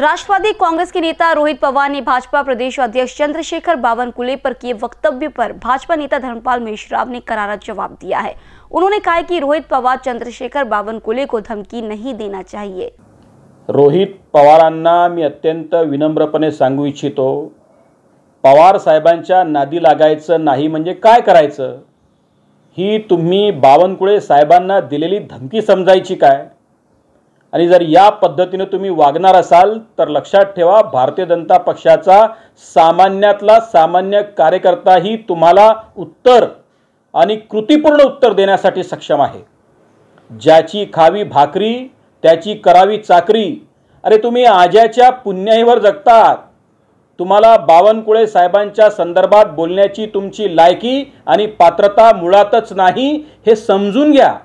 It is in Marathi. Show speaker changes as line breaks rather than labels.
राष्ट्रवादी कांग्रेस के नेता रोहित पवार ने भाजपा प्रदेश अध्यक्ष चंद्रशेखर बावनकुले पर किए वक्तव्य पर भाजपा नेता धर्मपाल मेश्रावने ने करारा जवाब दिया है उन्होंने कहा कि रोहित पवार चंद्रशेखर बावनकुले को धमकी नहीं देना चाहिए
रोहित पवारांना मी अत्यंत विनम्रपणे सांगू इच्छितो पवार साहेबांच्या नादी लागायचं नाही म्हणजे काय करायचं ही तुम्ही बावनकुळे साहेबांना दिलेली धमकी समजायची काय आणि जर या पद्धतीनं तुम्ही वागणार असाल तर लक्षात ठेवा भारतीय जनता पक्षाचा सामान्यातला सामान्य कार्यकर्ताही तुम्हाला उत्तर आणि कृतीपूर्ण उत्तर देण्यासाठी सक्षम आहे ज्याची खावी भाकरी त्याची करावी चाकरी अरे तुम्ही आज्याच्या पुण्याईवर जगतात तुम्हाला बावनकुळे साहेबांच्या संदर्भात बोलण्याची तुमची लायकी आणि पात्रता मुळातच नाही हे समजून घ्या